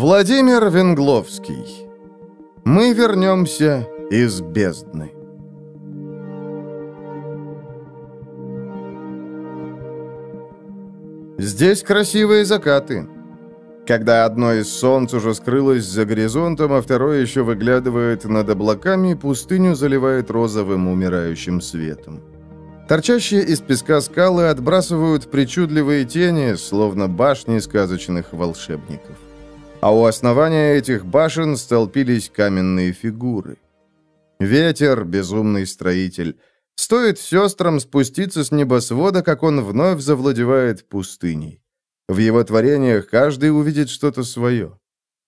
Владимир Венгловский. Мы вернемся из бездны. Здесь красивые закаты. Когда одно из солнц уже скрылось за горизонтом, а второе еще выглядывает над облаками, пустыню заливает розовым умирающим светом. Торчащие из песка скалы отбрасывают причудливые тени, словно башни сказочных волшебников а у основания этих башен столпились каменные фигуры. Ветер, безумный строитель. Стоит сестрам спуститься с небосвода, как он вновь завладевает пустыней. В его творениях каждый увидит что-то свое.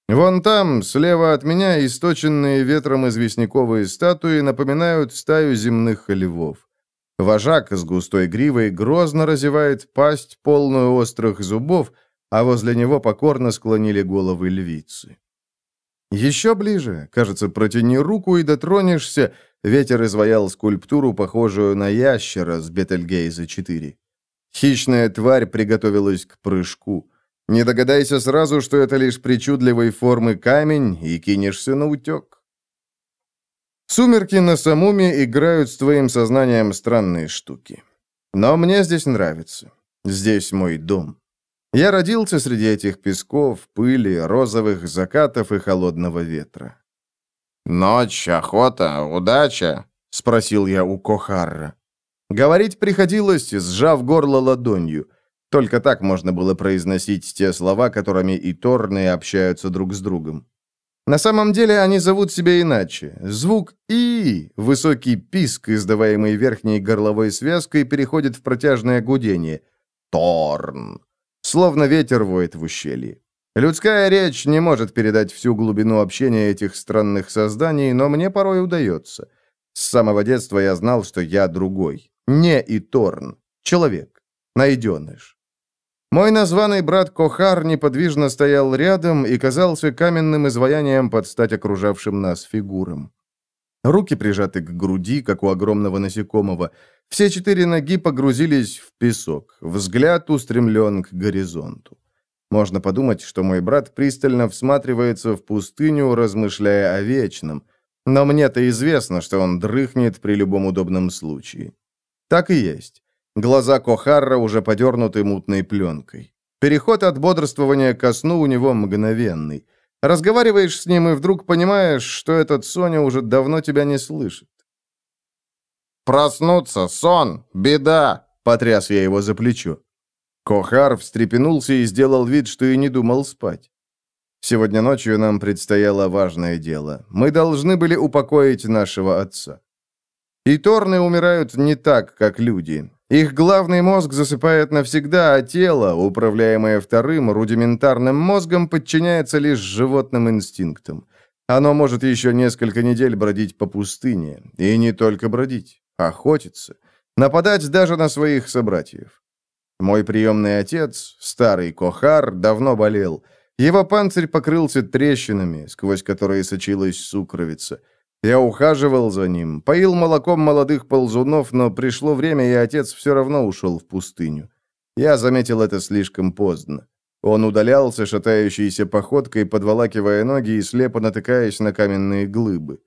Вон там, слева от меня, источенные ветром известняковые статуи напоминают стаю земных львов. Вожак с густой гривой грозно разевает пасть, полную острых зубов, а возле него покорно склонили головы львицы. Еще ближе, кажется, протяни руку и дотронешься, ветер изваял скульптуру, похожую на ящера с Бетельгейза-4. Хищная тварь приготовилась к прыжку. Не догадайся сразу, что это лишь причудливой формы камень, и кинешься на утек. Сумерки на Самуме играют с твоим сознанием странные штуки. Но мне здесь нравится. Здесь мой дом. Я родился среди этих песков, пыли, розовых закатов и холодного ветра. «Ночь, охота, удача?» — спросил я у Кохарра. Говорить приходилось, сжав горло ладонью. Только так можно было произносить те слова, которыми и торные общаются друг с другом. На самом деле они зовут себя иначе. Звук «и» — высокий писк, издаваемый верхней горловой связкой, переходит в протяжное гудение. «Торн» словно ветер воет в ущелье. Людская речь не может передать всю глубину общения этих странных созданий, но мне порой удается. С самого детства я знал, что я другой. Не Иторн, Торн. Человек. Найденыш. Мой названный брат Кохар неподвижно стоял рядом и казался каменным изваянием под стать окружавшим нас фигурам. Руки прижаты к груди, как у огромного насекомого. Все четыре ноги погрузились в песок, взгляд устремлен к горизонту. Можно подумать, что мой брат пристально всматривается в пустыню, размышляя о вечном, но мне-то известно, что он дрыхнет при любом удобном случае. Так и есть. Глаза Кохарра уже подернуты мутной пленкой. Переход от бодрствования ко сну у него мгновенный. Разговариваешь с ним и вдруг понимаешь, что этот Соня уже давно тебя не слышит. Проснуться, сон, беда!» — потряс я его за плечо. Кохар встрепенулся и сделал вид, что и не думал спать. Сегодня ночью нам предстояло важное дело. Мы должны были упокоить нашего отца. И торны умирают не так, как люди. Их главный мозг засыпает навсегда, а тело, управляемое вторым рудиментарным мозгом, подчиняется лишь животным инстинктам. Оно может еще несколько недель бродить по пустыне. И не только бродить охотиться, нападать даже на своих собратьев. Мой приемный отец, старый Кохар, давно болел. Его панцирь покрылся трещинами, сквозь которые сочилась сукровица. Я ухаживал за ним, поил молоком молодых ползунов, но пришло время, и отец все равно ушел в пустыню. Я заметил это слишком поздно. Он удалялся, шатающейся походкой, подволакивая ноги и слепо натыкаясь на каменные глыбы.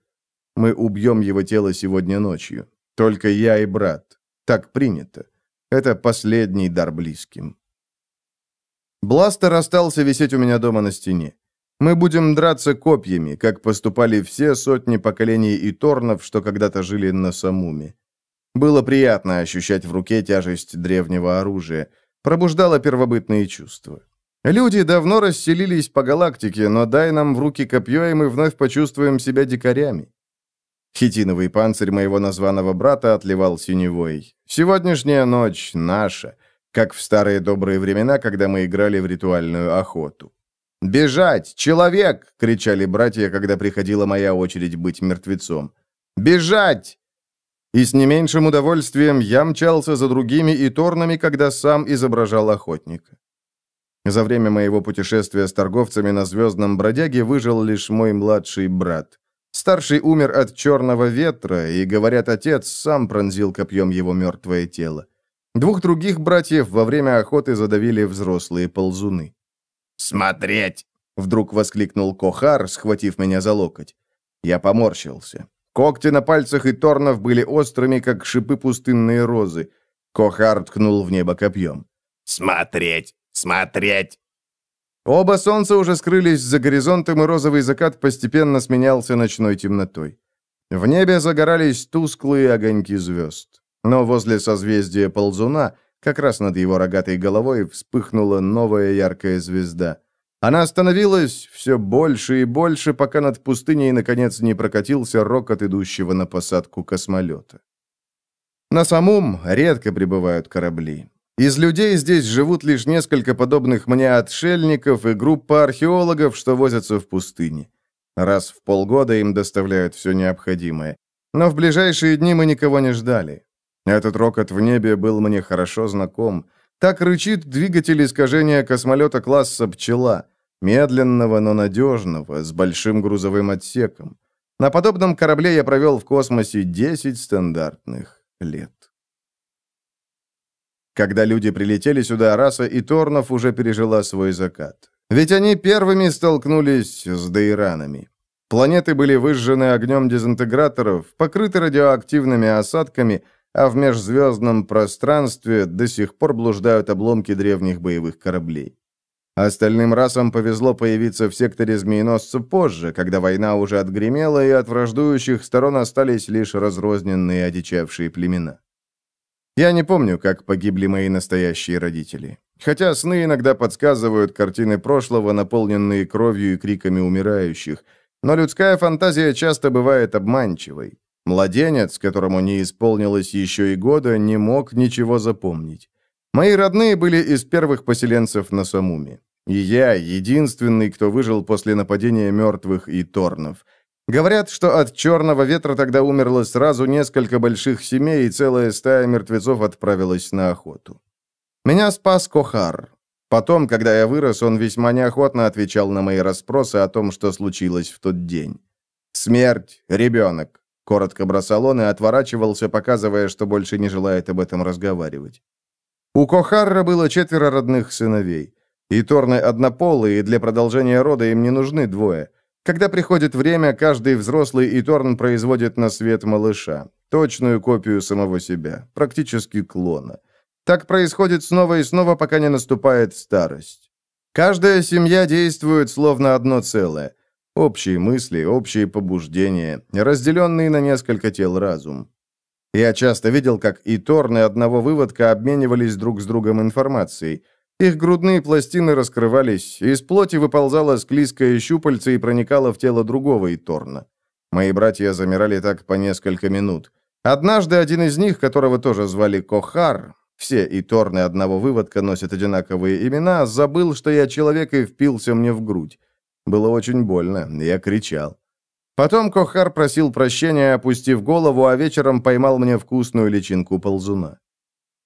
Мы убьем его тело сегодня ночью. Только я и брат. Так принято. Это последний дар близким. Бластер остался висеть у меня дома на стене. Мы будем драться копьями, как поступали все сотни поколений и торнов, что когда-то жили на Самуме. Было приятно ощущать в руке тяжесть древнего оружия. Пробуждало первобытные чувства. Люди давно расселились по галактике, но дай нам в руки копье, и мы вновь почувствуем себя дикарями. Хитиновый панцирь моего названного брата отливал синевой. Сегодняшняя ночь наша, как в старые добрые времена, когда мы играли в ритуальную охоту. «Бежать! Человек!» — кричали братья, когда приходила моя очередь быть мертвецом. «Бежать!» И с не меньшим удовольствием я мчался за другими и торнами, когда сам изображал охотника. За время моего путешествия с торговцами на Звездном Бродяге выжил лишь мой младший брат. Старший умер от черного ветра, и, говорят, отец сам пронзил копьем его мертвое тело. Двух других братьев во время охоты задавили взрослые ползуны. «Смотреть!» — вдруг воскликнул Кохар, схватив меня за локоть. Я поморщился. Когти на пальцах и торнов были острыми, как шипы пустынные розы. Кохар ткнул в небо копьем. «Смотреть! Смотреть!» Оба солнца уже скрылись за горизонтом, и розовый закат постепенно сменялся ночной темнотой. В небе загорались тусклые огоньки звезд. Но возле созвездия ползуна, как раз над его рогатой головой, вспыхнула новая яркая звезда. Она становилась все больше и больше, пока над пустыней, наконец, не прокатился рокот идущего на посадку космолета. На самом редко прибывают корабли. Из людей здесь живут лишь несколько подобных мне отшельников и группа археологов, что возятся в пустыне. Раз в полгода им доставляют все необходимое. Но в ближайшие дни мы никого не ждали. Этот рокот в небе был мне хорошо знаком. Так рычит двигатель искажения космолета класса «Пчела», медленного, но надежного, с большим грузовым отсеком. На подобном корабле я провел в космосе 10 стандартных лет. Когда люди прилетели сюда, раса и Торнов уже пережила свой закат. Ведь они первыми столкнулись с дейранами. Планеты были выжжены огнем дезинтеграторов, покрыты радиоактивными осадками, а в межзвездном пространстве до сих пор блуждают обломки древних боевых кораблей. Остальным расам повезло появиться в секторе змееносца позже, когда война уже отгремела, и от враждующих сторон остались лишь разрозненные одичавшие племена. Я не помню, как погибли мои настоящие родители. Хотя сны иногда подсказывают картины прошлого, наполненные кровью и криками умирающих. Но людская фантазия часто бывает обманчивой. Младенец, которому не исполнилось еще и года, не мог ничего запомнить. Мои родные были из первых поселенцев на Самуме. И я единственный, кто выжил после нападения мертвых и торнов – Говорят, что от черного ветра тогда умерло сразу несколько больших семей, и целая стая мертвецов отправилась на охоту. Меня спас Кохар. Потом, когда я вырос, он весьма неохотно отвечал на мои расспросы о том, что случилось в тот день. «Смерть, ребенок», — коротко бросал он и отворачивался, показывая, что больше не желает об этом разговаривать. У Кохарра было четверо родных сыновей. И Торны однополые, и для продолжения рода им не нужны двое — когда приходит время, каждый взрослый Иторн производит на свет малыша, точную копию самого себя, практически клона. Так происходит снова и снова, пока не наступает старость. Каждая семья действует словно одно целое. Общие мысли, общие побуждения, разделенные на несколько тел разум. Я часто видел, как и Торны одного выводка обменивались друг с другом информацией. Их грудные пластины раскрывались, из плоти выползала склизкая щупальца и проникала в тело другого Иторна. Мои братья замирали так по несколько минут. Однажды один из них, которого тоже звали Кохар, все Иторны одного выводка носят одинаковые имена, забыл, что я человек и впился мне в грудь. Было очень больно, я кричал. Потом Кохар просил прощения, опустив голову, а вечером поймал мне вкусную личинку ползуна.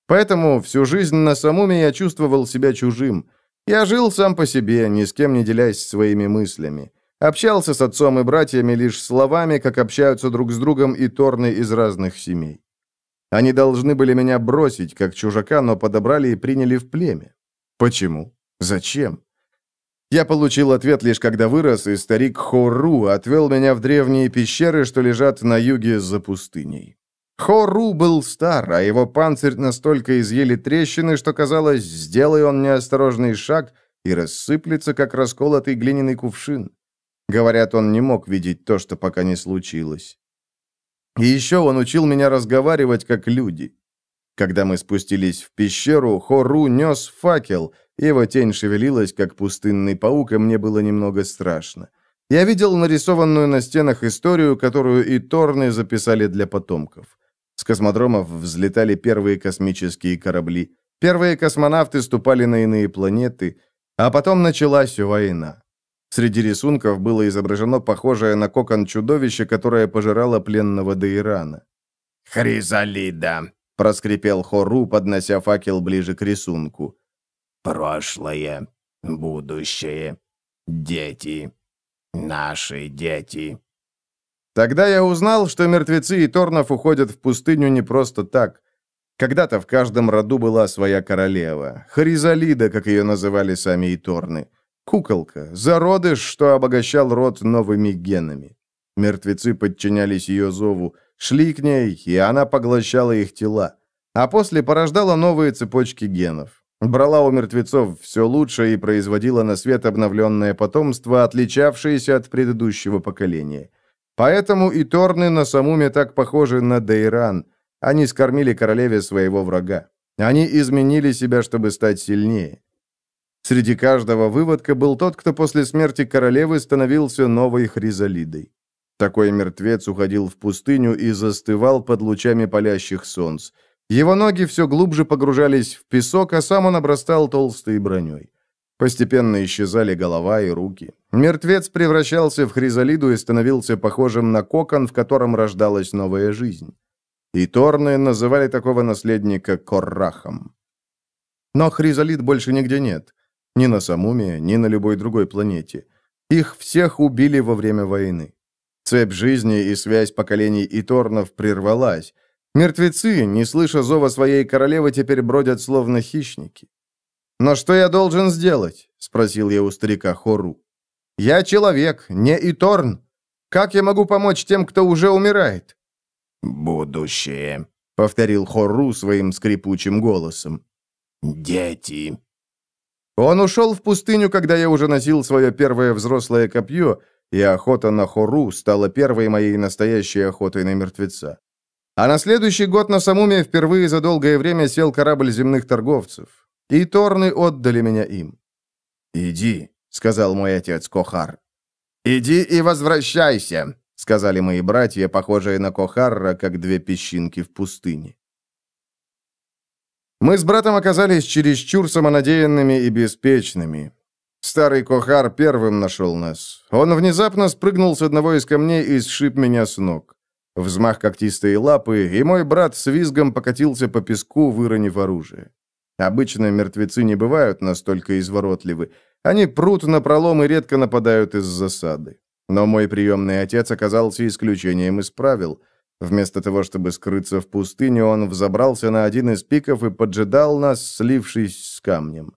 Поэтому всю жизнь на самуме я чувствовал себя чужим. Я жил сам по себе, ни с кем не делясь своими мыслями. Общался с отцом и братьями лишь словами, как общаются друг с другом и торны из разных семей. Они должны были меня бросить, как чужака, но подобрали и приняли в племя. Почему? Зачем? Я получил ответ лишь когда вырос, и старик Хору отвел меня в древние пещеры, что лежат на юге за пустыней. Хору был стар, а его панцирь настолько изъели трещины, что казалось, сделай он неосторожный шаг и рассыплется, как расколотый глиняный кувшин. Говорят, он не мог видеть то, что пока не случилось. И еще он учил меня разговаривать как люди. Когда мы спустились в пещеру, Хору нес факел, его тень шевелилась, как пустынный паук, и мне было немного страшно. Я видел нарисованную на стенах историю, которую и Торны записали для потомков. С космодромов взлетали первые космические корабли, первые космонавты ступали на иные планеты, а потом началась война. Среди рисунков было изображено похожее на кокон чудовище, которое пожирало пленного Дейрана. «Хризалида!» — проскрипел Хору, поднося факел ближе к рисунку. «Прошлое, будущее, дети, наши дети». Тогда я узнал, что мертвецы и Торнов уходят в пустыню не просто так. Когда-то в каждом роду была своя королева. Хризалида, как ее называли сами и Торны, Куколка, зародыш, что обогащал род новыми генами. Мертвецы подчинялись ее зову, шли к ней, и она поглощала их тела. А после порождала новые цепочки генов. Брала у мертвецов все лучшее и производила на свет обновленное потомство, отличавшееся от предыдущего поколения. Поэтому и Торны на Самуме так похожи на Дейран. Они скормили королеве своего врага. Они изменили себя, чтобы стать сильнее. Среди каждого выводка был тот, кто после смерти королевы становился новой Хризалидой. Такой мертвец уходил в пустыню и застывал под лучами палящих солнц. Его ноги все глубже погружались в песок, а сам он обрастал толстой броней. Постепенно исчезали голова и руки. Мертвец превращался в хризалиду и становился похожим на кокон, в котором рождалась новая жизнь. И Торны называли такого наследника Коррахом. Но хризалид больше нигде нет. Ни на Самуме, ни на любой другой планете. Их всех убили во время войны. Цепь жизни и связь поколений Иторнов прервалась. Мертвецы, не слыша зова своей королевы, теперь бродят словно хищники. «Но что я должен сделать?» — спросил я у старика Хору. «Я человек, не Иторн. Как я могу помочь тем, кто уже умирает?» «Будущее», — повторил Хору своим скрипучим голосом. «Дети». Он ушел в пустыню, когда я уже носил свое первое взрослое копье, и охота на Хору стала первой моей настоящей охотой на мертвеца. А на следующий год на Самуме впервые за долгое время сел корабль земных торговцев и Торны отдали меня им. «Иди», — сказал мой отец Кохар. «Иди и возвращайся», — сказали мои братья, похожие на Кохарра, как две песчинки в пустыне. Мы с братом оказались чересчур самонадеянными и беспечными. Старый Кохар первым нашел нас. Он внезапно спрыгнул с одного из камней и сшиб меня с ног. Взмах когтистой лапы, и мой брат с визгом покатился по песку, выронив оружие. Обычно мертвецы не бывают настолько изворотливы. Они прут на пролом и редко нападают из засады. Но мой приемный отец оказался исключением из правил. Вместо того, чтобы скрыться в пустыне, он взобрался на один из пиков и поджидал нас, слившись с камнем.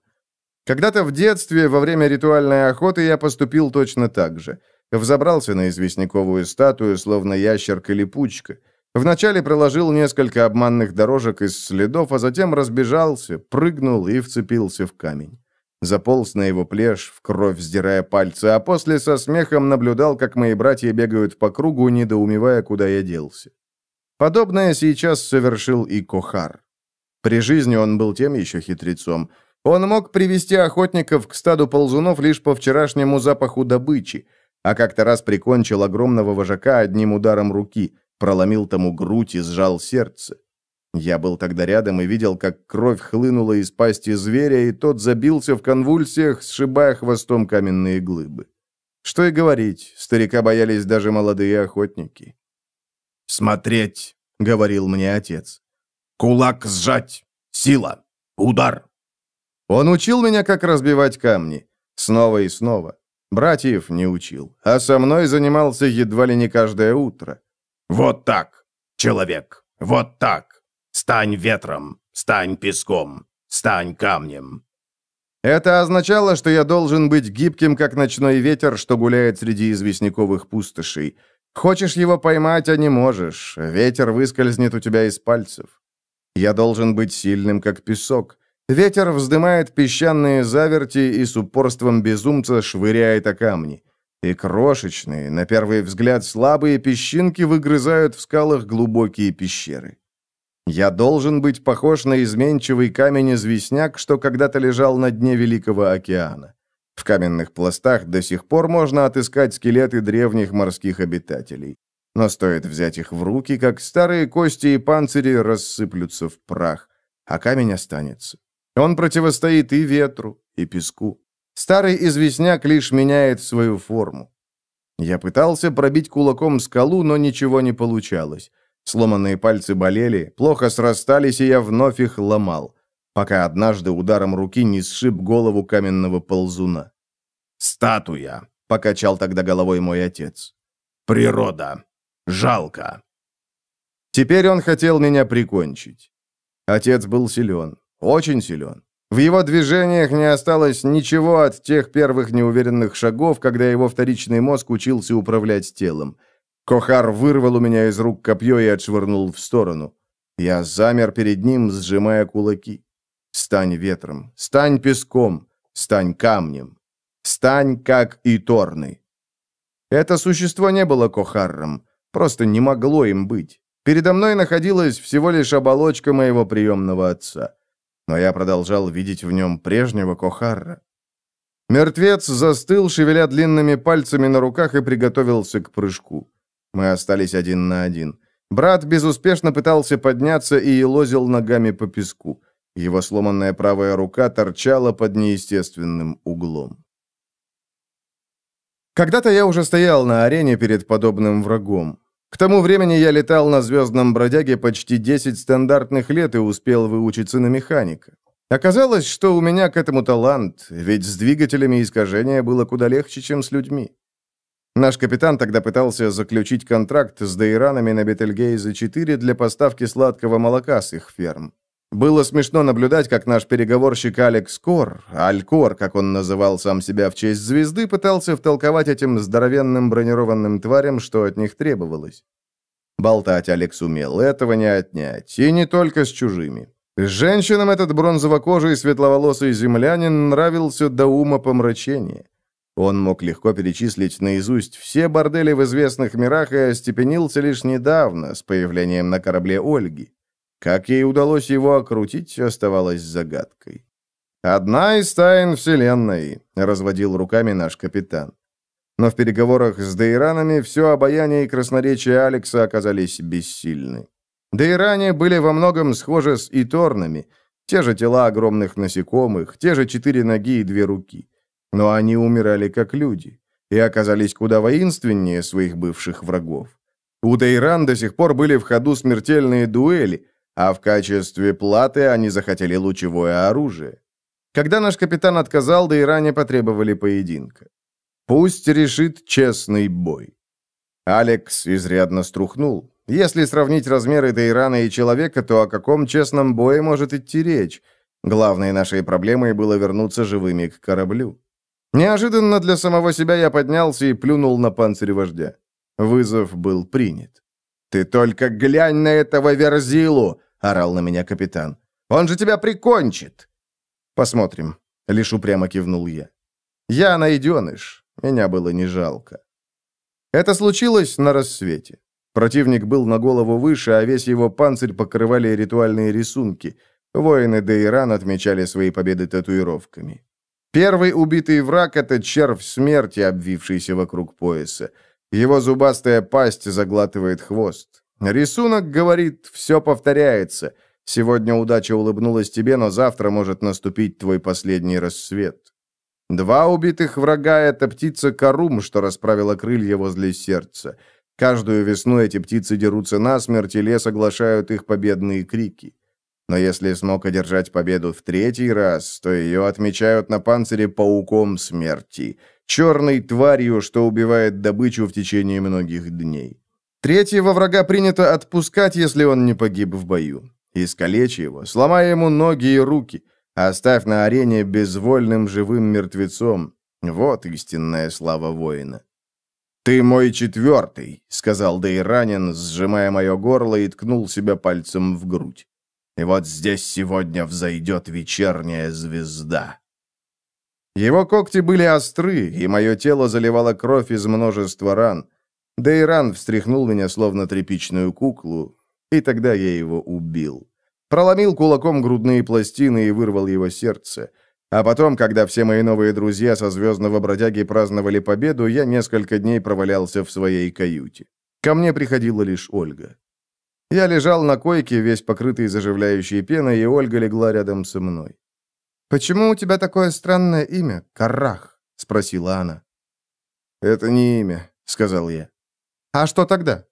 Когда-то в детстве, во время ритуальной охоты, я поступил точно так же. Взобрался на известняковую статую, словно ящерка-липучка. пучка. Вначале проложил несколько обманных дорожек из следов, а затем разбежался, прыгнул и вцепился в камень. Заполз на его плешь, в кровь сдирая пальцы, а после со смехом наблюдал, как мои братья бегают по кругу, недоумевая, куда я делся. Подобное сейчас совершил и Кохар. При жизни он был тем еще хитрецом. Он мог привести охотников к стаду ползунов лишь по вчерашнему запаху добычи, а как-то раз прикончил огромного вожака одним ударом руки проломил тому грудь и сжал сердце. Я был тогда рядом и видел, как кровь хлынула из пасти зверя, и тот забился в конвульсиях, сшибая хвостом каменные глыбы. Что и говорить, старика боялись даже молодые охотники. «Смотреть», — говорил мне отец. «Кулак сжать! Сила! Удар!» Он учил меня, как разбивать камни. Снова и снова. Братьев не учил, а со мной занимался едва ли не каждое утро. Вот так, человек, вот так. Стань ветром, стань песком, стань камнем. Это означало, что я должен быть гибким, как ночной ветер, что гуляет среди известняковых пустошей. Хочешь его поймать, а не можешь. Ветер выскользнет у тебя из пальцев. Я должен быть сильным, как песок. Ветер вздымает песчаные заверти и с упорством безумца швыряет о камни. И крошечные, на первый взгляд слабые песчинки выгрызают в скалах глубокие пещеры. Я должен быть похож на изменчивый камень-известняк, что когда-то лежал на дне Великого океана. В каменных пластах до сих пор можно отыскать скелеты древних морских обитателей. Но стоит взять их в руки, как старые кости и панцири рассыплются в прах, а камень останется. Он противостоит и ветру, и песку. Старый известняк лишь меняет свою форму. Я пытался пробить кулаком скалу, но ничего не получалось. Сломанные пальцы болели, плохо срастались, и я вновь их ломал, пока однажды ударом руки не сшиб голову каменного ползуна. «Статуя!» — покачал тогда головой мой отец. «Природа! Жалко!» Теперь он хотел меня прикончить. Отец был силен, очень силен. В его движениях не осталось ничего от тех первых неуверенных шагов, когда его вторичный мозг учился управлять телом. Кохар вырвал у меня из рук копье и отшвырнул в сторону. Я замер перед ним, сжимая кулаки. «Стань ветром, стань песком, стань камнем, стань как и Торны». Это существо не было Кохарром, просто не могло им быть. Передо мной находилась всего лишь оболочка моего приемного отца но я продолжал видеть в нем прежнего Кохарра. Мертвец застыл, шевеля длинными пальцами на руках и приготовился к прыжку. Мы остались один на один. Брат безуспешно пытался подняться и елозил ногами по песку. Его сломанная правая рука торчала под неестественным углом. Когда-то я уже стоял на арене перед подобным врагом. К тому времени я летал на «Звездном бродяге» почти 10 стандартных лет и успел выучиться на механика. Оказалось, что у меня к этому талант, ведь с двигателями искажения было куда легче, чем с людьми. Наш капитан тогда пытался заключить контракт с Дейранами на Бетельгейзе-4 для поставки сладкого молока с их ферм. Было смешно наблюдать, как наш переговорщик Алекс Кор, Алькор, как он называл сам себя в честь звезды, пытался втолковать этим здоровенным бронированным тварям, что от них требовалось. Болтать Алекс умел, этого не отнять, и не только с чужими. Женщинам этот бронзово-кожий светловолосый землянин нравился до ума помрачения. Он мог легко перечислить наизусть все бордели в известных мирах и остепенился лишь недавно, с появлением на корабле Ольги. Как ей удалось его окрутить, оставалось загадкой. «Одна из тайн Вселенной», — разводил руками наш капитан. Но в переговорах с Дейранами все обаяние и красноречие Алекса оказались бессильны. Дейране были во многом схожи с иторнами, те же тела огромных насекомых, те же четыре ноги и две руки. Но они умирали как люди и оказались куда воинственнее своих бывших врагов. У Дейран до сих пор были в ходу смертельные дуэли, а в качестве платы они захотели лучевое оружие. Когда наш капитан отказал, да и ранее потребовали поединка. Пусть решит честный бой. Алекс изрядно струхнул. Если сравнить размеры Дейрана и человека, то о каком честном бое может идти речь? Главной нашей проблемой было вернуться живыми к кораблю. Неожиданно для самого себя я поднялся и плюнул на панцирь вождя. Вызов был принят. «Ты только глянь на этого верзилу!» — орал на меня капитан. «Он же тебя прикончит!» «Посмотрим», — лишь упрямо кивнул я. «Я найденыш, меня было не жалко». Это случилось на рассвете. Противник был на голову выше, а весь его панцирь покрывали ритуальные рисунки. Воины Дейран отмечали свои победы татуировками. Первый убитый враг — это червь смерти, обвившийся вокруг пояса. Его зубастая пасть заглатывает хвост. Рисунок говорит, все повторяется. Сегодня удача улыбнулась тебе, но завтра может наступить твой последний рассвет. Два убитых врага — это птица Карум, что расправила крылья возле сердца. Каждую весну эти птицы дерутся насмерть, и лес оглашают их победные крики. Но если смог одержать победу в третий раз, то ее отмечают на панцире пауком смерти черной тварью, что убивает добычу в течение многих дней. Третьего врага принято отпускать, если он не погиб в бою. Искалечи его, сломай ему ноги и руки, оставь на арене безвольным живым мертвецом. Вот истинная слава воина. «Ты мой четвертый», — сказал Дейранин, сжимая мое горло и ткнул себя пальцем в грудь. «И вот здесь сегодня взойдет вечерняя звезда». Его когти были остры, и мое тело заливало кровь из множества ран. Дейран встряхнул меня, словно тряпичную куклу, и тогда я его убил. Проломил кулаком грудные пластины и вырвал его сердце. А потом, когда все мои новые друзья со «Звездного бродяги» праздновали победу, я несколько дней провалялся в своей каюте. Ко мне приходила лишь Ольга. Я лежал на койке, весь покрытый заживляющей пеной, и Ольга легла рядом со мной. «Почему у тебя такое странное имя, Карах?» — спросила она. «Это не имя», — сказал я. «А что тогда?»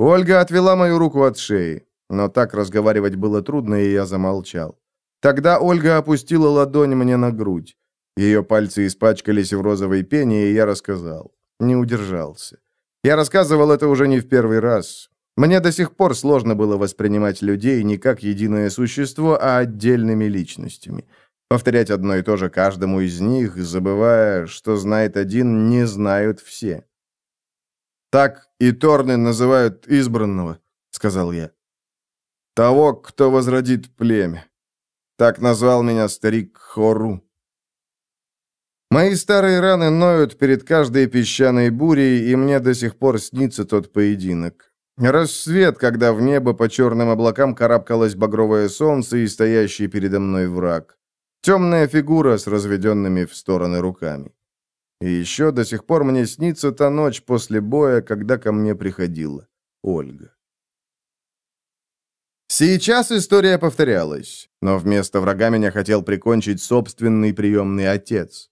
Ольга отвела мою руку от шеи, но так разговаривать было трудно, и я замолчал. Тогда Ольга опустила ладонь мне на грудь. Ее пальцы испачкались в розовой пене, и я рассказал. Не удержался. Я рассказывал это уже не в первый раз. Мне до сих пор сложно было воспринимать людей не как единое существо, а отдельными личностями. Повторять одно и то же каждому из них, забывая, что знает один, не знают все. «Так и Торны называют избранного», — сказал я. «Того, кто возродит племя». Так назвал меня старик Хору. Мои старые раны ноют перед каждой песчаной бурей, и мне до сих пор снится тот поединок. Рассвет, когда в небо по черным облакам карабкалось багровое солнце и стоящий передо мной враг. Темная фигура с разведенными в стороны руками. И еще до сих пор мне снится та ночь после боя, когда ко мне приходила Ольга. Сейчас история повторялась, но вместо врага меня хотел прикончить собственный приемный отец.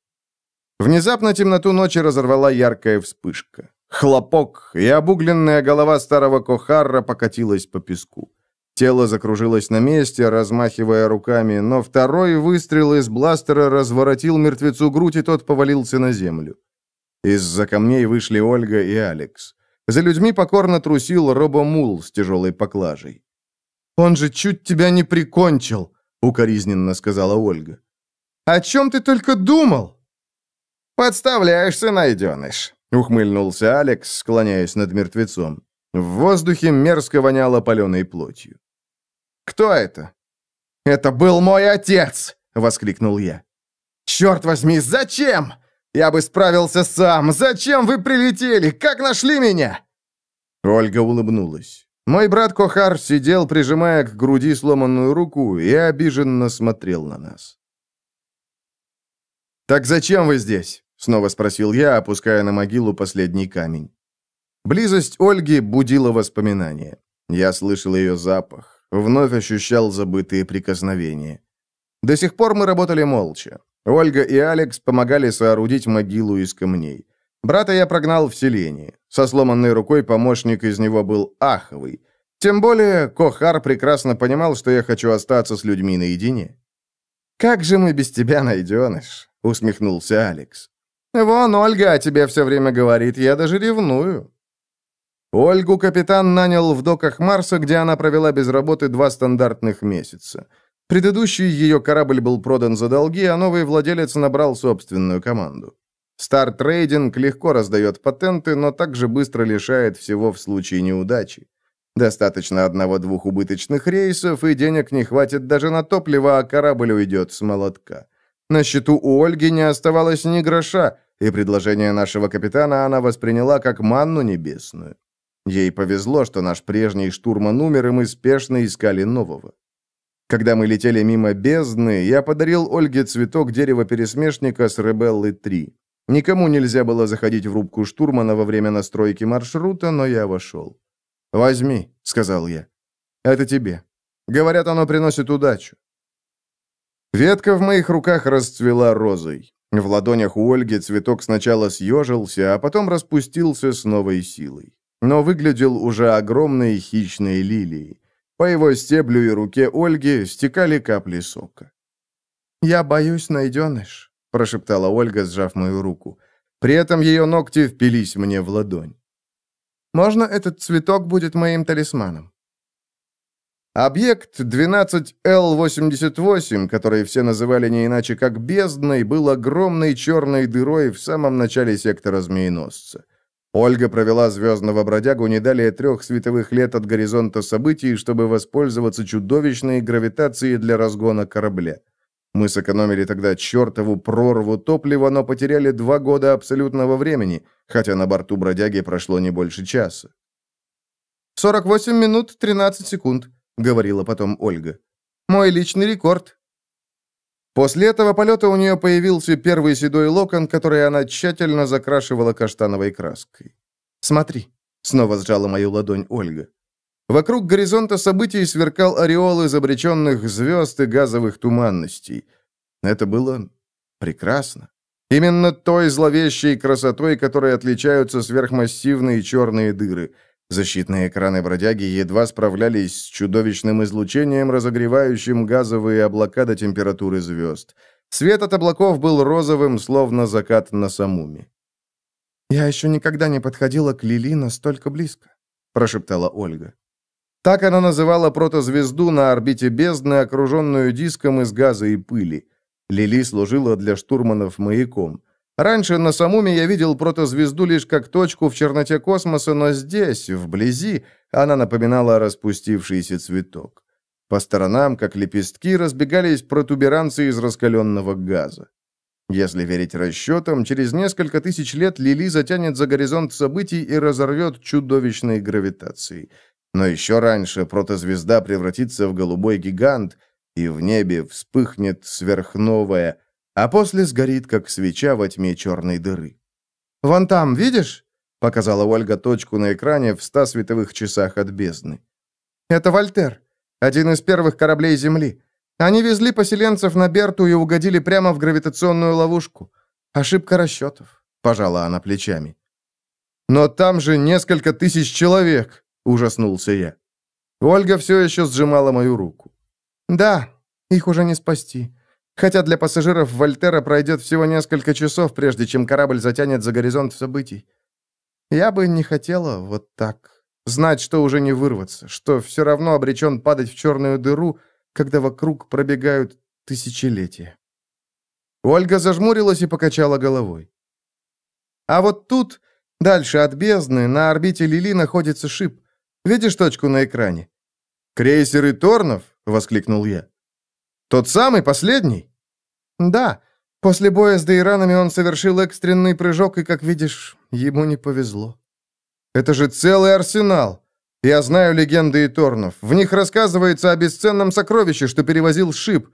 Внезапно темноту ночи разорвала яркая вспышка. Хлопок, и обугленная голова старого Кохарра покатилась по песку. Тело закружилось на месте, размахивая руками, но второй выстрел из бластера разворотил мертвецу грудь, и тот повалился на землю. Из-за камней вышли Ольга и Алекс. За людьми покорно трусил робомул с тяжелой поклажей. «Он же чуть тебя не прикончил», — укоризненно сказала Ольга. «О чем ты только думал?» «Подставляешься, найденыш», — ухмыльнулся Алекс, склоняясь над мертвецом. В воздухе мерзко воняло паленой плотью. «Кто это?» «Это был мой отец!» — воскликнул я. «Черт возьми, зачем? Я бы справился сам! Зачем вы прилетели? Как нашли меня?» Ольга улыбнулась. Мой брат Кохар сидел, прижимая к груди сломанную руку, и обиженно смотрел на нас. «Так зачем вы здесь?» Снова спросил я, опуская на могилу последний камень. Близость Ольги будила воспоминания. Я слышал ее запах, вновь ощущал забытые прикосновения. До сих пор мы работали молча. Ольга и Алекс помогали соорудить могилу из камней. Брата я прогнал в селение. Со сломанной рукой помощник из него был аховый. Тем более Кохар прекрасно понимал, что я хочу остаться с людьми наедине. «Как же мы без тебя, найденыш?» — усмехнулся Алекс. «Вон Ольга о тебе все время говорит, я даже ревную». Ольгу капитан нанял в доках Марса, где она провела без работы два стандартных месяца. Предыдущий ее корабль был продан за долги, а новый владелец набрал собственную команду. Star Trading легко раздает патенты, но также быстро лишает всего в случае неудачи. Достаточно одного-двух убыточных рейсов, и денег не хватит даже на топливо, а корабль уйдет с молотка. На счету у Ольги не оставалось ни гроша, и предложение нашего капитана она восприняла как манну небесную. Ей повезло, что наш прежний штурман умер, и мы спешно искали нового. Когда мы летели мимо бездны, я подарил Ольге цветок дерева-пересмешника с Ребеллы-3. Никому нельзя было заходить в рубку штурмана во время настройки маршрута, но я вошел. «Возьми», — сказал я. «Это тебе. Говорят, оно приносит удачу». Ветка в моих руках расцвела розой. В ладонях у Ольги цветок сначала съежился, а потом распустился с новой силой. Но выглядел уже огромной хищной лилией. По его стеблю и руке Ольги стекали капли сока. «Я боюсь, найденыш», — прошептала Ольга, сжав мою руку. При этом ее ногти впились мне в ладонь. «Можно этот цветок будет моим талисманом?» Объект 12 l 88 который все называли не иначе как «бездной», был огромной черной дырой в самом начале сектора «Змееносца». Ольга провела «Звездного бродягу» не далее трех световых лет от горизонта событий, чтобы воспользоваться чудовищной гравитацией для разгона корабля. Мы сэкономили тогда чертову прорву топлива, но потеряли два года абсолютного времени, хотя на борту бродяги прошло не больше часа. «48 минут 13 секунд говорила потом Ольга. «Мой личный рекорд». После этого полета у нее появился первый седой локон, который она тщательно закрашивала каштановой краской. «Смотри», — снова сжала мою ладонь Ольга. Вокруг горизонта событий сверкал ореол из звезд и газовых туманностей. Это было прекрасно. Именно той зловещей красотой, которой отличаются сверхмассивные черные дыры — Защитные экраны бродяги едва справлялись с чудовищным излучением, разогревающим газовые облака до температуры звезд. Свет от облаков был розовым, словно закат на Самуме. «Я еще никогда не подходила к Лили настолько близко», — прошептала Ольга. Так она называла протозвезду на орбите бездны, окруженную диском из газа и пыли. Лили служила для штурманов маяком — Раньше на Самуме я видел протозвезду лишь как точку в черноте космоса, но здесь, вблизи, она напоминала распустившийся цветок. По сторонам, как лепестки, разбегались протуберанцы из раскаленного газа. Если верить расчетам, через несколько тысяч лет Лили затянет за горизонт событий и разорвет чудовищной гравитацией. Но еще раньше протозвезда превратится в голубой гигант, и в небе вспыхнет сверхновая – а после сгорит, как свеча во тьме черной дыры. «Вон там, видишь?» — показала Ольга точку на экране в ста световых часах от бездны. «Это Вольтер, один из первых кораблей Земли. Они везли поселенцев на Берту и угодили прямо в гравитационную ловушку. Ошибка расчетов», — пожала она плечами. «Но там же несколько тысяч человек!» — ужаснулся я. Ольга все еще сжимала мою руку. «Да, их уже не спасти. Хотя для пассажиров Вольтера пройдет всего несколько часов, прежде чем корабль затянет за горизонт событий. Я бы не хотела вот так. Знать, что уже не вырваться, что все равно обречен падать в черную дыру, когда вокруг пробегают тысячелетия. Ольга зажмурилась и покачала головой. А вот тут, дальше от бездны, на орбите Лили находится шип. Видишь точку на экране? «Крейсеры Торнов?» — воскликнул я. «Тот самый, последний?» «Да. После боя с Дейранами он совершил экстренный прыжок, и, как видишь, ему не повезло». «Это же целый арсенал!» «Я знаю легенды и Торнов. В них рассказывается о бесценном сокровище, что перевозил Шип.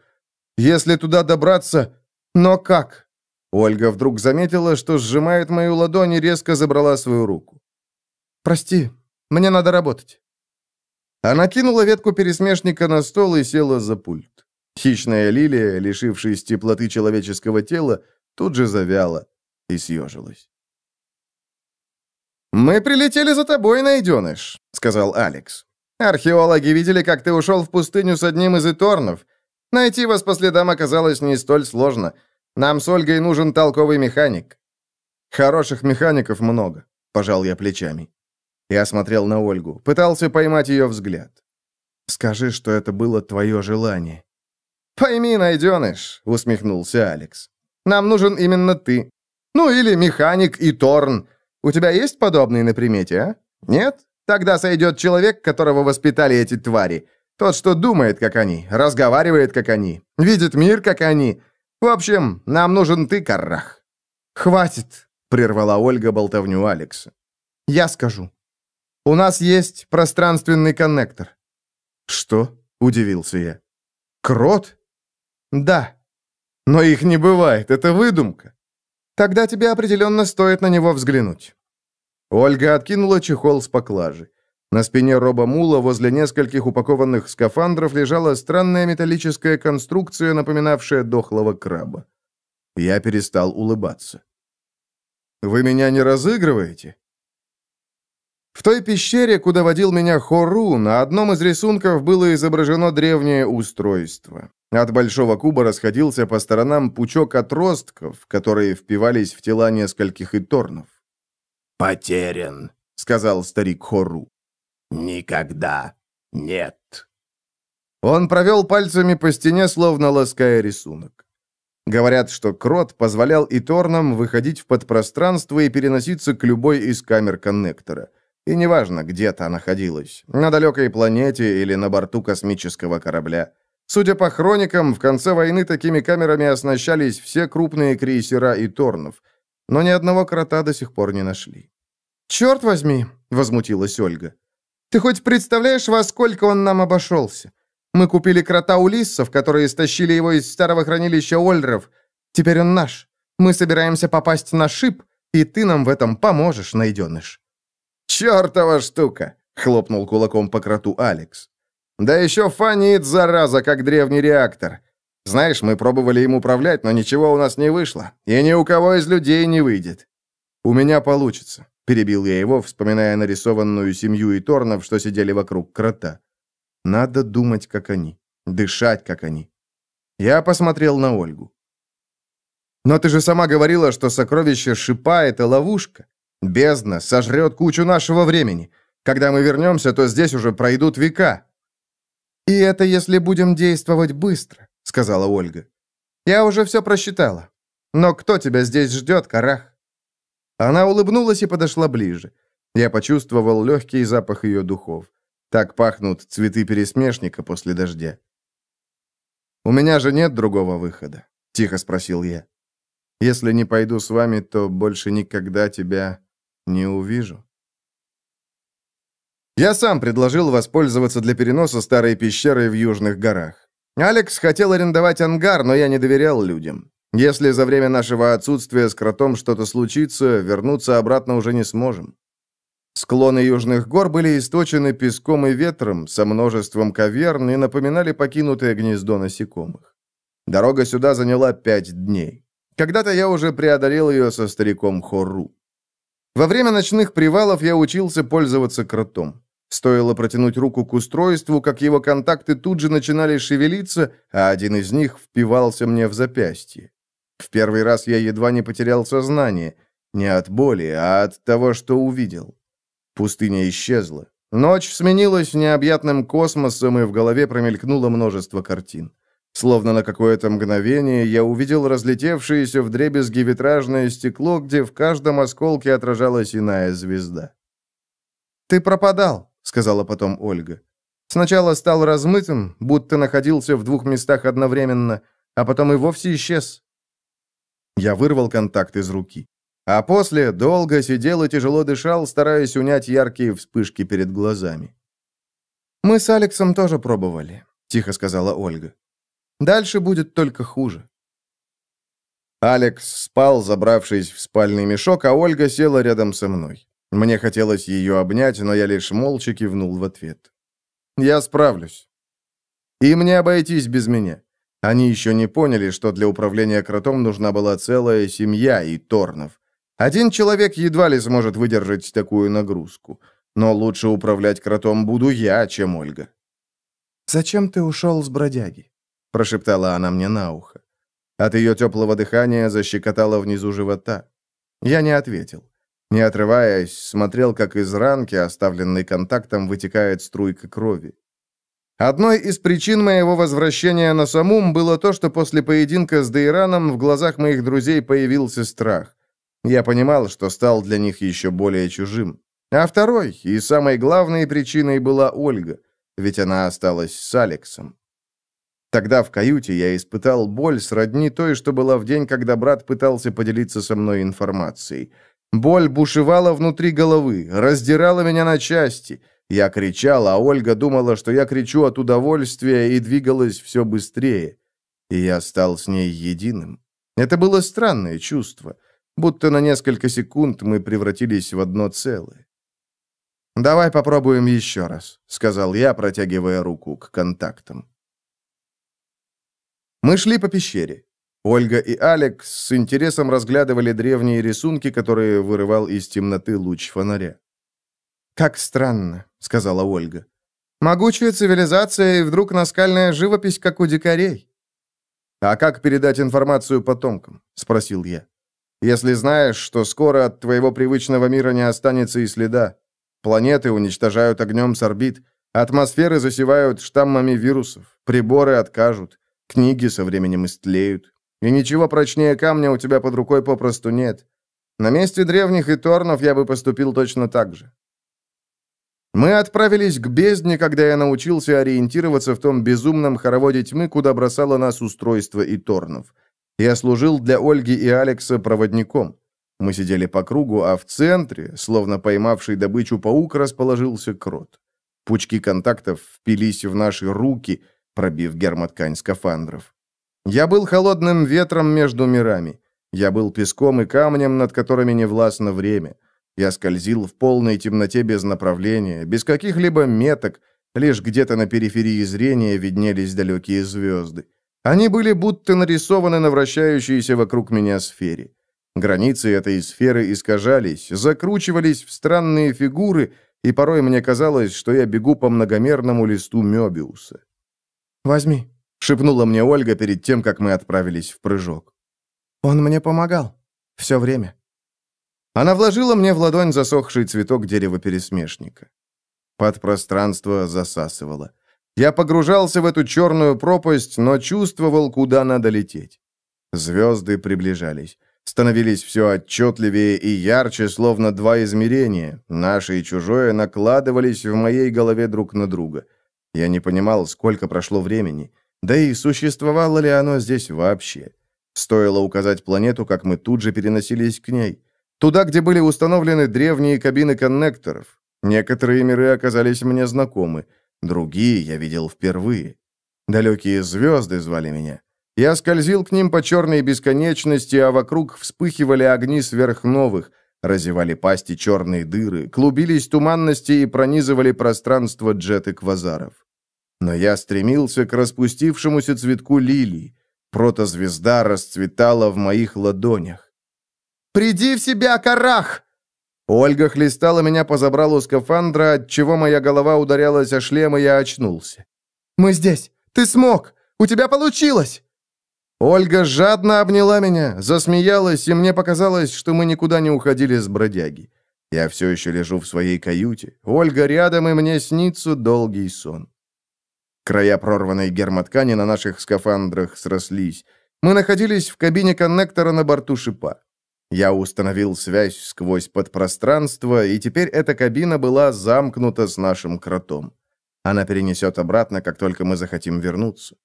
Если туда добраться... Но как?» Ольга вдруг заметила, что сжимает мою ладонь и резко забрала свою руку. «Прости, мне надо работать». Она кинула ветку пересмешника на стол и села за пульт. Хищная лилия, лишившись теплоты человеческого тела, тут же завяла и съежилась. «Мы прилетели за тобой, найденыш», — сказал Алекс. «Археологи видели, как ты ушел в пустыню с одним из иторнов. Найти вас по следам оказалось не столь сложно. Нам с Ольгой нужен толковый механик». «Хороших механиков много», — пожал я плечами. Я смотрел на Ольгу, пытался поймать ее взгляд. «Скажи, что это было твое желание». «Пойми, найденыш», — усмехнулся Алекс. «Нам нужен именно ты. Ну или механик и Торн. У тебя есть подобные на примете, а? Нет? Тогда сойдет человек, которого воспитали эти твари. Тот, что думает, как они, разговаривает, как они, видит мир, как они. В общем, нам нужен ты, Каррах». «Хватит», — прервала Ольга болтовню Алекса. «Я скажу. У нас есть пространственный коннектор». «Что?» — удивился я. «Крот?» «Да». «Но их не бывает, это выдумка». «Тогда тебе определенно стоит на него взглянуть». Ольга откинула чехол с поклажи. На спине Роба Мула возле нескольких упакованных скафандров лежала странная металлическая конструкция, напоминавшая дохлого краба. Я перестал улыбаться. «Вы меня не разыгрываете?» В той пещере, куда водил меня Хору, на одном из рисунков было изображено древнее устройство. От большого куба расходился по сторонам пучок отростков, которые впивались в тела нескольких иторнов. «Потерян», — сказал старик Хору. «Никогда нет». Он провел пальцами по стене, словно лаская рисунок. Говорят, что крот позволял иторнам выходить в подпространство и переноситься к любой из камер коннектора. И неважно, где та находилась, на далекой планете или на борту космического корабля. Судя по хроникам, в конце войны такими камерами оснащались все крупные крейсера и торнов, но ни одного крота до сих пор не нашли. «Черт возьми!» — возмутилась Ольга. «Ты хоть представляешь, во сколько он нам обошелся? Мы купили крота у Улиссов, которые стащили его из старого хранилища Ольдров. Теперь он наш. Мы собираемся попасть на шип, и ты нам в этом поможешь, найденыш». «Чертова штука!» — хлопнул кулаком по кроту Алекс. Да еще фанит зараза, как древний реактор. Знаешь, мы пробовали им управлять, но ничего у нас не вышло. И ни у кого из людей не выйдет. У меня получится. Перебил я его, вспоминая нарисованную семью и торнов, что сидели вокруг крота. Надо думать, как они. Дышать, как они. Я посмотрел на Ольгу. «Но ты же сама говорила, что сокровище шипа — это ловушка. Бездна сожрет кучу нашего времени. Когда мы вернемся, то здесь уже пройдут века». «И это если будем действовать быстро», — сказала Ольга. «Я уже все просчитала. Но кто тебя здесь ждет, Карах?» Она улыбнулась и подошла ближе. Я почувствовал легкий запах ее духов. Так пахнут цветы пересмешника после дождя. «У меня же нет другого выхода», — тихо спросил я. «Если не пойду с вами, то больше никогда тебя не увижу». Я сам предложил воспользоваться для переноса старой пещеры в Южных горах. Алекс хотел арендовать ангар, но я не доверял людям. Если за время нашего отсутствия с кротом что-то случится, вернуться обратно уже не сможем. Склоны южных гор были источены песком и ветром, со множеством каверн и напоминали покинутое гнездо насекомых. Дорога сюда заняла пять дней. Когда-то я уже преодолел ее со стариком Хору. Во время ночных привалов я учился пользоваться кротом. Стоило протянуть руку к устройству, как его контакты тут же начинали шевелиться, а один из них впивался мне в запястье. В первый раз я едва не потерял сознание. Не от боли, а от того, что увидел. Пустыня исчезла. Ночь сменилась необъятным космосом, и в голове промелькнуло множество картин. Словно на какое-то мгновение я увидел разлетевшееся в дребезги витражное стекло, где в каждом осколке отражалась иная звезда. «Ты пропадал!» сказала потом Ольга. Сначала стал размытым, будто находился в двух местах одновременно, а потом и вовсе исчез. Я вырвал контакт из руки. А после долго сидел и тяжело дышал, стараясь унять яркие вспышки перед глазами. «Мы с Алексом тоже пробовали», — тихо сказала Ольга. «Дальше будет только хуже». Алекс спал, забравшись в спальный мешок, а Ольга села рядом со мной. Мне хотелось ее обнять, но я лишь молча кивнул в ответ. «Я справлюсь. Им не обойтись без меня. Они еще не поняли, что для управления кротом нужна была целая семья и Торнов. Один человек едва ли сможет выдержать такую нагрузку. Но лучше управлять кротом буду я, чем Ольга». «Зачем ты ушел с бродяги?» – прошептала она мне на ухо. От ее теплого дыхания защекотало внизу живота. Я не ответил. Не отрываясь, смотрел, как из ранки, оставленной контактом, вытекает струйка крови. Одной из причин моего возвращения на Самум было то, что после поединка с Дейраном в глазах моих друзей появился страх. Я понимал, что стал для них еще более чужим. А второй и самой главной причиной была Ольга, ведь она осталась с Алексом. Тогда в каюте я испытал боль сродни той, что была в день, когда брат пытался поделиться со мной информацией. Боль бушевала внутри головы, раздирала меня на части. Я кричал, а Ольга думала, что я кричу от удовольствия и двигалась все быстрее. И я стал с ней единым. Это было странное чувство, будто на несколько секунд мы превратились в одно целое. «Давай попробуем еще раз», — сказал я, протягивая руку к контактам. Мы шли по пещере. Ольга и Алекс с интересом разглядывали древние рисунки, которые вырывал из темноты луч фонаря. «Как странно», — сказала Ольга. «Могучая цивилизация и вдруг наскальная живопись, как у дикарей». «А как передать информацию потомкам?» — спросил я. «Если знаешь, что скоро от твоего привычного мира не останется и следа. Планеты уничтожают огнем с орбит, атмосферы засевают штаммами вирусов, приборы откажут, книги со временем истлеют, и ничего прочнее камня у тебя под рукой попросту нет. На месте древних и торнов я бы поступил точно так же. Мы отправились к бездне, когда я научился ориентироваться в том безумном хороводе тьмы, куда бросало нас устройство и торнов. Я служил для Ольги и Алекса проводником. Мы сидели по кругу, а в центре, словно поймавший добычу паук, расположился крот. Пучки контактов впились в наши руки, пробив гермоткань скафандров. Я был холодным ветром между мирами. Я был песком и камнем, над которыми не властно время. Я скользил в полной темноте без направления, без каких-либо меток, лишь где-то на периферии зрения виднелись далекие звезды. Они были будто нарисованы на вращающейся вокруг меня сфере. Границы этой сферы искажались, закручивались в странные фигуры, и порой мне казалось, что я бегу по многомерному листу Мёбиуса. «Возьми», шепнула мне Ольга перед тем, как мы отправились в прыжок. «Он мне помогал. Все время». Она вложила мне в ладонь засохший цветок дерева пересмешника. Подпространство засасывало. Я погружался в эту черную пропасть, но чувствовал, куда надо лететь. Звезды приближались. Становились все отчетливее и ярче, словно два измерения, наше и чужое, накладывались в моей голове друг на друга. Я не понимал, сколько прошло времени — да и существовало ли оно здесь вообще? Стоило указать планету, как мы тут же переносились к ней. Туда, где были установлены древние кабины коннекторов. Некоторые миры оказались мне знакомы, другие я видел впервые. Далекие звезды звали меня. Я скользил к ним по черной бесконечности, а вокруг вспыхивали огни сверхновых, разевали пасти черные дыры, клубились туманности и пронизывали пространство джеты квазаров. Но я стремился к распустившемуся цветку лилии. Протозвезда расцветала в моих ладонях. «Приди в себя, Карах!» Ольга хлестала меня по забралу скафандра, отчего моя голова ударялась о шлем, и я очнулся. «Мы здесь! Ты смог! У тебя получилось!» Ольга жадно обняла меня, засмеялась, и мне показалось, что мы никуда не уходили с бродяги. Я все еще лежу в своей каюте. Ольга рядом, и мне снится долгий сон. Края прорванной гермоткани на наших скафандрах срослись. Мы находились в кабине коннектора на борту шипа. Я установил связь сквозь подпространство, и теперь эта кабина была замкнута с нашим кротом. Она перенесет обратно, как только мы захотим вернуться.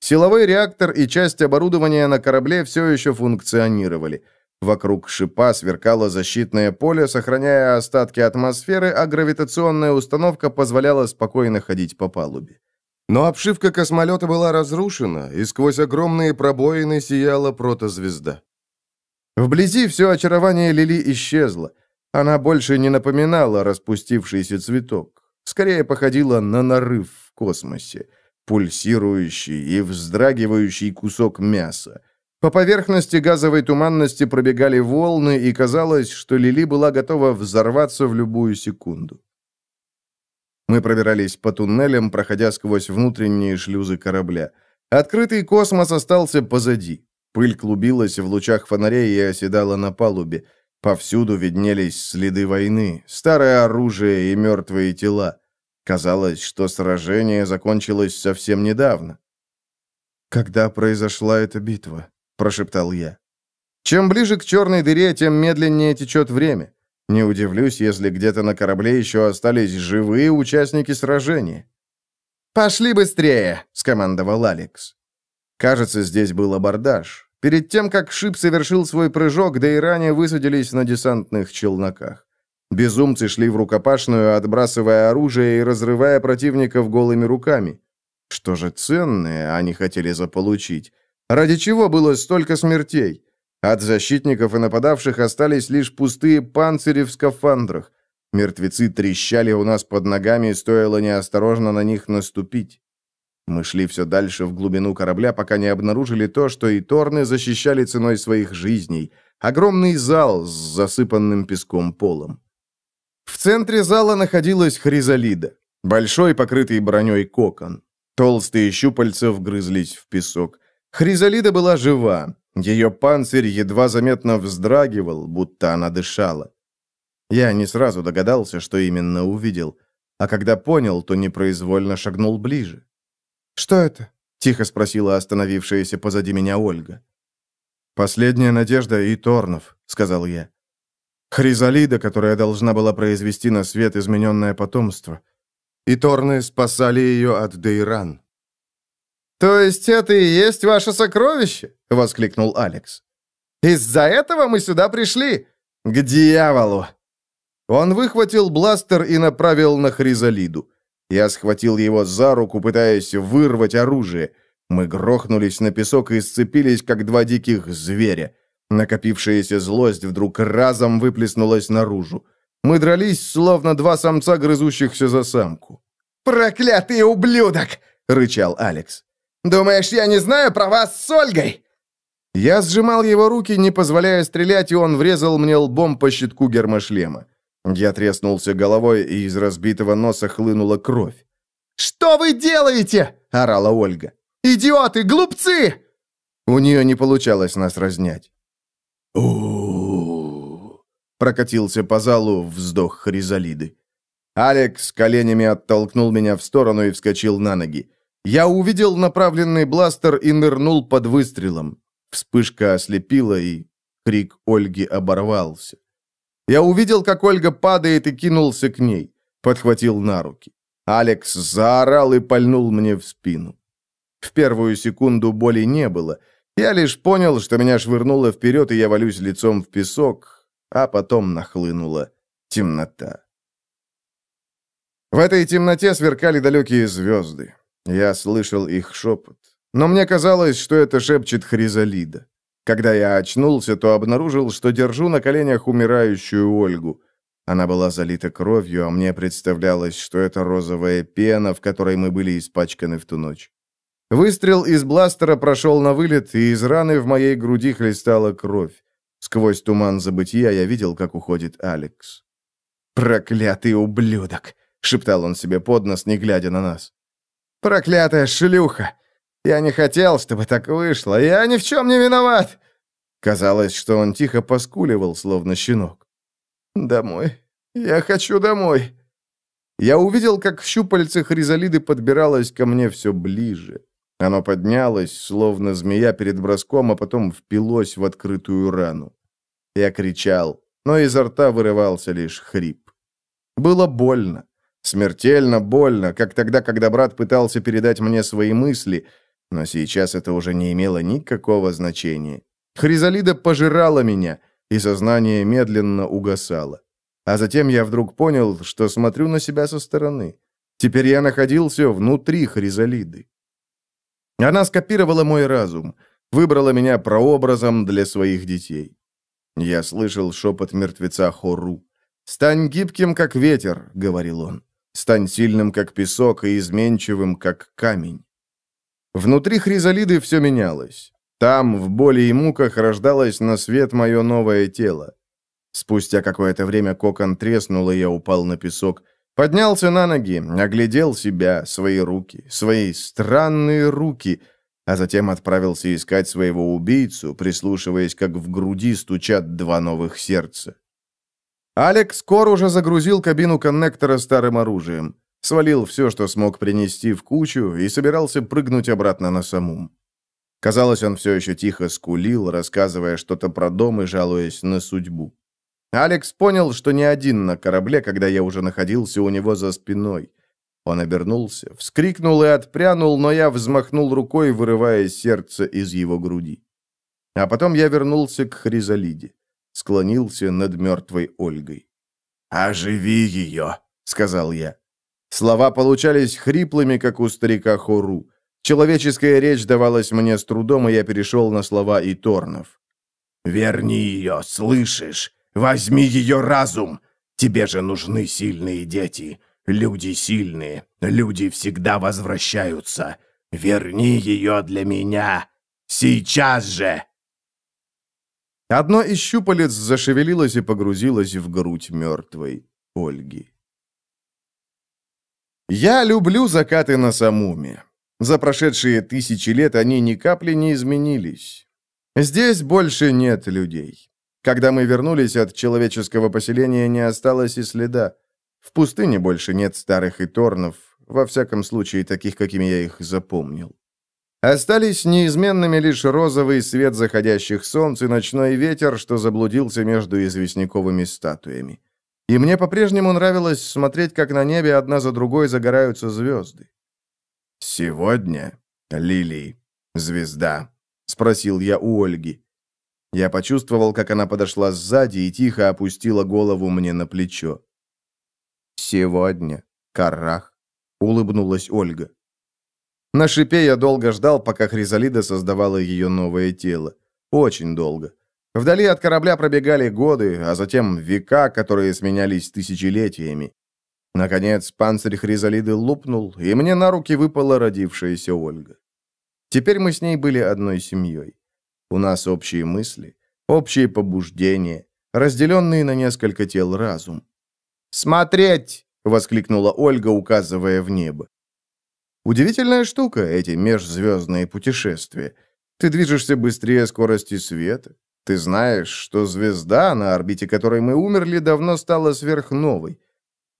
Силовой реактор и часть оборудования на корабле все еще функционировали. Вокруг шипа сверкало защитное поле, сохраняя остатки атмосферы, а гравитационная установка позволяла спокойно ходить по палубе. Но обшивка космолета была разрушена, и сквозь огромные пробоины сияла протозвезда. Вблизи все очарование Лили исчезло. Она больше не напоминала распустившийся цветок. Скорее походила на нарыв в космосе, пульсирующий и вздрагивающий кусок мяса. По поверхности газовой туманности пробегали волны, и казалось, что Лили была готова взорваться в любую секунду. Мы пробирались по туннелям, проходя сквозь внутренние шлюзы корабля. Открытый космос остался позади. Пыль клубилась в лучах фонарей и оседала на палубе. Повсюду виднелись следы войны, старое оружие и мертвые тела. Казалось, что сражение закончилось совсем недавно. «Когда произошла эта битва?» – прошептал я. Чем ближе к черной дыре, тем медленнее течет время. Не удивлюсь, если где-то на корабле еще остались живые участники сражения. «Пошли быстрее!» — скомандовал Алекс. Кажется, здесь был абордаж. Перед тем, как Шип совершил свой прыжок, да и ранее высадились на десантных челноках. Безумцы шли в рукопашную, отбрасывая оружие и разрывая противников голыми руками. Что же ценное они хотели заполучить? Ради чего было столько смертей? От защитников и нападавших остались лишь пустые панцири в скафандрах. Мертвецы трещали у нас под ногами, стоило неосторожно на них наступить. Мы шли все дальше в глубину корабля, пока не обнаружили то, что и Торны защищали ценой своих жизней. Огромный зал с засыпанным песком полом. В центре зала находилась Хризалида. Большой, покрытый броней кокон. Толстые щупальца вгрызлись в песок. Хризалида была жива. Ее панцирь едва заметно вздрагивал, будто она дышала. Я не сразу догадался, что именно увидел, а когда понял, то непроизвольно шагнул ближе. «Что это?» — тихо спросила остановившаяся позади меня Ольга. «Последняя надежда и Торнов», — сказал я. «Хризалида, которая должна была произвести на свет измененное потомство. И Торны спасали ее от Дейран». «То есть это и есть ваше сокровище?» — воскликнул Алекс. «Из-за этого мы сюда пришли? К дьяволу!» Он выхватил бластер и направил на Хризалиду. Я схватил его за руку, пытаясь вырвать оружие. Мы грохнулись на песок и сцепились, как два диких зверя. Накопившаяся злость вдруг разом выплеснулась наружу. Мы дрались, словно два самца, грызущихся за самку. «Проклятый ублюдок!» — рычал Алекс. «Думаешь, я не знаю про вас с Ольгой? Я сжимал его руки, не позволяя стрелять, и он врезал мне лбом по щитку гермошлема. Я треснулся головой, и из разбитого носа хлынула кровь. «Что вы делаете?» – орала Ольга. «Идиоты! Глупцы!» У нее не получалось нас разнять. у прокатился по залу вздох Хризалиды. Алекс коленями оттолкнул меня в сторону и вскочил на ноги. Я увидел направленный бластер и нырнул под выстрелом. Вспышка ослепила, и крик Ольги оборвался. Я увидел, как Ольга падает, и кинулся к ней. Подхватил на руки. Алекс заорал и пальнул мне в спину. В первую секунду боли не было. Я лишь понял, что меня швырнуло вперед, и я валюсь лицом в песок, а потом нахлынула темнота. В этой темноте сверкали далекие звезды. Я слышал их шепот. Но мне казалось, что это шепчет Хризалида. Когда я очнулся, то обнаружил, что держу на коленях умирающую Ольгу. Она была залита кровью, а мне представлялось, что это розовая пена, в которой мы были испачканы в ту ночь. Выстрел из бластера прошел на вылет, и из раны в моей груди хлестала кровь. Сквозь туман забытия я видел, как уходит Алекс. «Проклятый ублюдок!» — шептал он себе под нос, не глядя на нас. «Проклятая шлюха! Я не хотел, чтобы так вышло. Я ни в чем не виноват!» Казалось, что он тихо поскуливал, словно щенок. «Домой. Я хочу домой». Я увидел, как в щупальцах Ризалиды подбиралось ко мне все ближе. Оно поднялось, словно змея перед броском, а потом впилось в открытую рану. Я кричал, но изо рта вырывался лишь хрип. Было больно. Смертельно больно, как тогда, когда брат пытался передать мне свои мысли — но сейчас это уже не имело никакого значения. Хризалида пожирала меня, и сознание медленно угасало. А затем я вдруг понял, что смотрю на себя со стороны. Теперь я находился внутри Хризалиды. Она скопировала мой разум, выбрала меня прообразом для своих детей. Я слышал шепот мертвеца Хору. «Стань гибким, как ветер», — говорил он. «Стань сильным, как песок, и изменчивым, как камень. Внутри Хризалиды все менялось. Там, в боли и муках, рождалось на свет мое новое тело. Спустя какое-то время кокон треснул, и я упал на песок. Поднялся на ноги, оглядел себя, свои руки, свои странные руки, а затем отправился искать своего убийцу, прислушиваясь, как в груди стучат два новых сердца. Алекс Кор уже загрузил кабину коннектора старым оружием. Свалил все, что смог принести в кучу, и собирался прыгнуть обратно на самум. Казалось, он все еще тихо скулил, рассказывая что-то про дом и жалуясь на судьбу. Алекс понял, что не один на корабле, когда я уже находился у него за спиной. Он обернулся, вскрикнул и отпрянул, но я взмахнул рукой, вырывая сердце из его груди. А потом я вернулся к Хризалиде, склонился над мертвой Ольгой. «Оживи ее!» — сказал я. Слова получались хриплыми, как у старика Хору. Человеческая речь давалась мне с трудом, и я перешел на слова Иторнов. «Верни ее, слышишь? Возьми ее разум! Тебе же нужны сильные дети. Люди сильные. Люди всегда возвращаются. Верни ее для меня! Сейчас же!» Одно из щупалец зашевелилось и погрузилось в грудь мертвой Ольги. Я люблю закаты на Самуме. За прошедшие тысячи лет они ни капли не изменились. Здесь больше нет людей. Когда мы вернулись, от человеческого поселения не осталось и следа. В пустыне больше нет старых иторнов, во всяком случае, таких, какими я их запомнил. Остались неизменными лишь розовый свет заходящих солнц и ночной ветер, что заблудился между известняковыми статуями. И мне по-прежнему нравилось смотреть, как на небе одна за другой загораются звезды. «Сегодня, Лили, звезда?» — спросил я у Ольги. Я почувствовал, как она подошла сзади и тихо опустила голову мне на плечо. «Сегодня, Карах», — улыбнулась Ольга. На шипе я долго ждал, пока Хризалида создавала ее новое тело. Очень долго. Вдали от корабля пробегали годы, а затем века, которые сменялись тысячелетиями. Наконец, панцирь Хризалиды лопнул, и мне на руки выпала родившаяся Ольга. Теперь мы с ней были одной семьей. У нас общие мысли, общие побуждения, разделенные на несколько тел разум. «Смотреть!» — воскликнула Ольга, указывая в небо. Удивительная штука эти межзвездные путешествия. Ты движешься быстрее скорости света, ты знаешь, что звезда, на орбите которой мы умерли, давно стала сверхновой.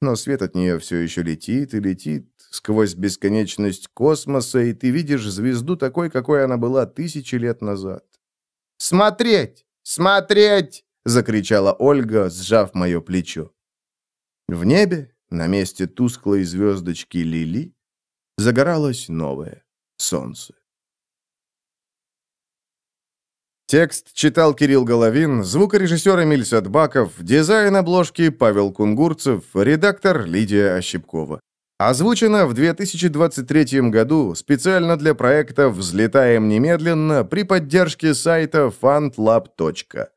Но свет от нее все еще летит и летит сквозь бесконечность космоса, и ты видишь звезду такой, какой она была тысячи лет назад. «Смотреть! Смотреть!» — закричала Ольга, сжав мое плечо. В небе, на месте тусклой звездочки Лили, загоралось новое солнце. Текст читал Кирилл Головин, звукорежиссер Эмиль Садбаков, дизайн обложки Павел Кунгурцев, редактор Лидия Ощепкова. Озвучено в 2023 году специально для проекта «Взлетаем немедленно» при поддержке сайта fundlab.ru.